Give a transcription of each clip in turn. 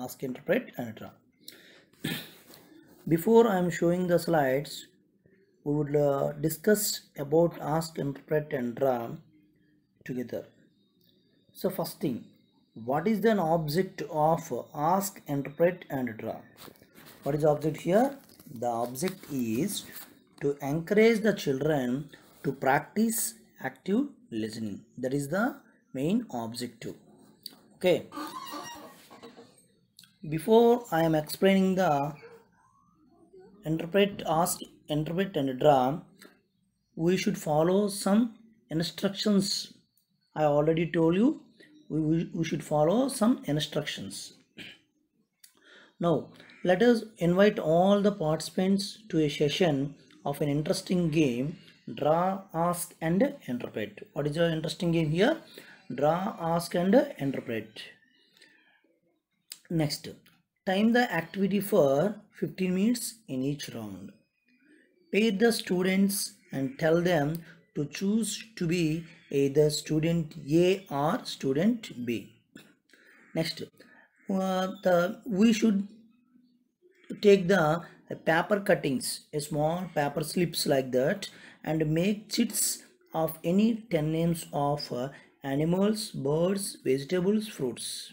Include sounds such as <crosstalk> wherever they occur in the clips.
ask interpret and draw. before i am showing the slides we would uh, discuss about ask interpret and draw together so first thing what is the object of ask interpret and draw what is object here the object is to encourage the children to practice active listening that is the main objective okay before I am explaining the interpret ask interpret and draw we should follow some instructions I already told you we, we, we should follow some instructions now let us invite all the participants to a session of an interesting game draw ask and interpret what is your interesting game here draw ask and interpret Next, time the activity for 15 minutes in each round. Pay the students and tell them to choose to be either student A or student B. Next, uh, the, we should take the paper cuttings, a small paper slips like that and make sheets of any 10 names of uh, animals, birds, vegetables, fruits.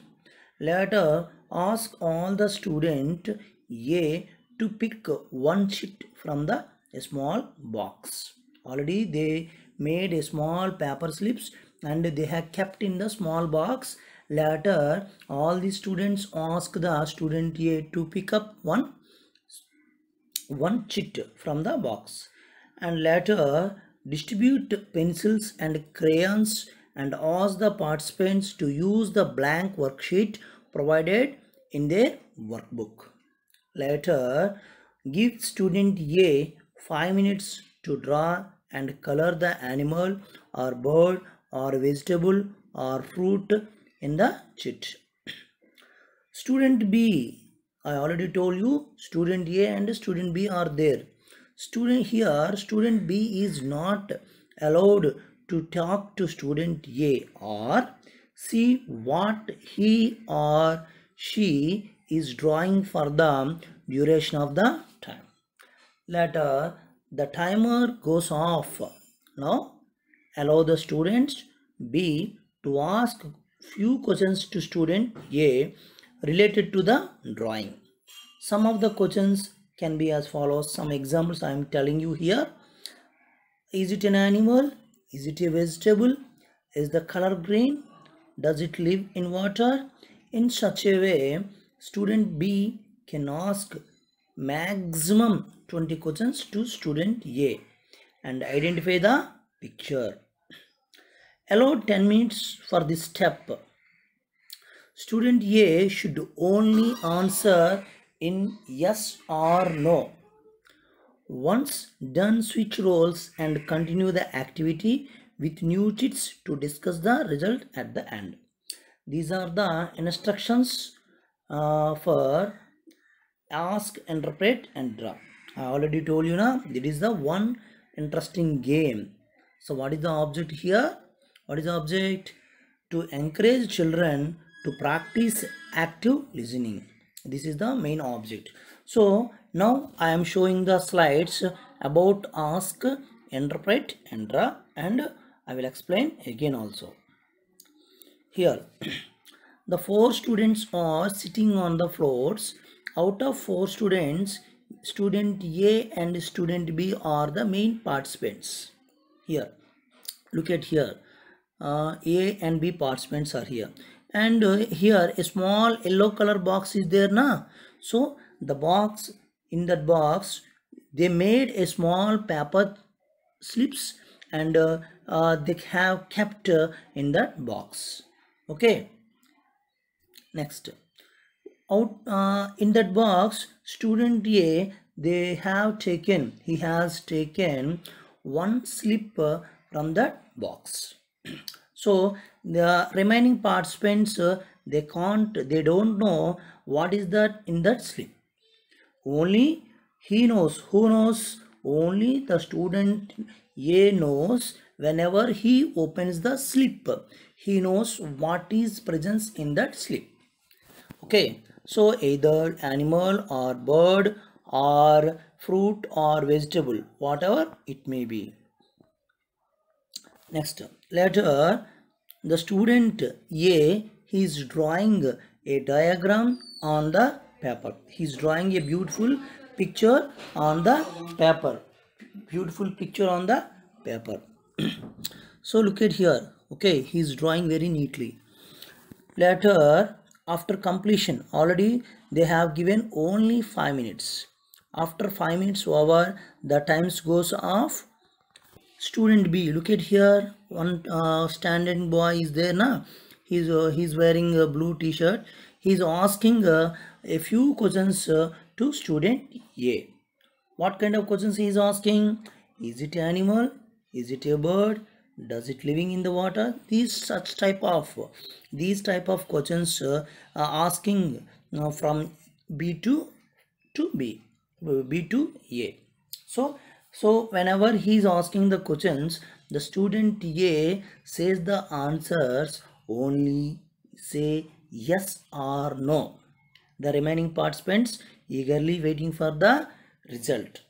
Later, ask all the student A to pick one sheet from the small box. Already they made a small paper slips and they have kept in the small box. Later all the students ask the student A to pick up one one sheet from the box and later distribute pencils and crayons and ask the participants to use the blank worksheet provided in their workbook. Later, give student A 5 minutes to draw and color the animal or bird or vegetable or fruit in the chit. Student B, I already told you, student A and student B are there. Student here, student B is not allowed to talk to student A or see what he or she is drawing for the duration of the time. Later, uh, the timer goes off. Now, allow the students B to ask few questions to student A related to the drawing. Some of the questions can be as follows. Some examples I am telling you here. Is it an animal? Is it a vegetable? Is the color green? Does it live in water? in such a way student b can ask maximum 20 questions to student a and identify the picture allow 10 minutes for this step student a should only answer in yes or no once done switch roles and continue the activity with new cheats to discuss the result at the end these are the instructions uh, for ask interpret and draw i already told you now it is the one interesting game so what is the object here what is the object to encourage children to practice active listening this is the main object so now i am showing the slides about ask interpret and draw and i will explain again also here the four students are sitting on the floors out of four students student a and student b are the main participants here look at here uh, a and b participants are here and uh, here a small yellow color box is there na so the box in that box they made a small paper slips and uh, uh they have kept uh, in that box okay next out uh, in that box student a they have taken he has taken one slipper from that box <clears throat> so the remaining participants uh, they can't they don't know what is that in that slip only he knows who knows only the student a knows whenever he opens the slip he knows what is presence in that sleep okay so either animal or bird or fruit or vegetable whatever it may be next later uh, the student a he is drawing a diagram on the paper he is drawing a beautiful picture on the paper beautiful picture on the paper <clears throat> so look at here okay he's drawing very neatly later after completion already they have given only five minutes after five minutes over the times goes off student b look at here one uh, standing boy is there now he's uh, he's wearing a blue t-shirt he's asking uh, a few questions uh, to student a what kind of questions he is asking is it animal is it a bird does it living in the water these such type of these type of questions uh, are asking uh, from b2 to b b 2 a so so whenever he is asking the questions the student a says the answers only say yes or no the remaining participants eagerly waiting for the result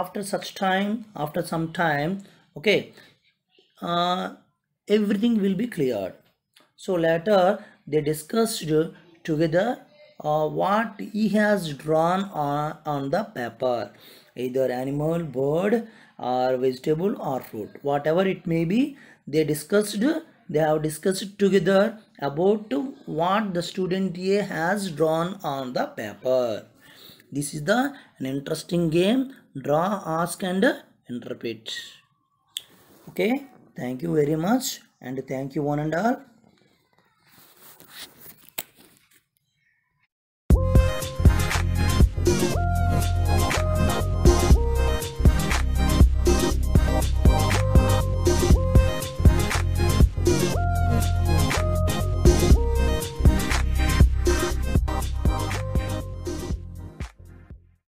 after such time after some time okay uh, everything will be cleared so later they discussed together uh, what he has drawn on, on the paper either animal bird or vegetable or fruit whatever it may be they discussed they have discussed together about what the student A has drawn on the paper. This is the an interesting game draw, ask and interpret. Okay thank you very much and thank you one and all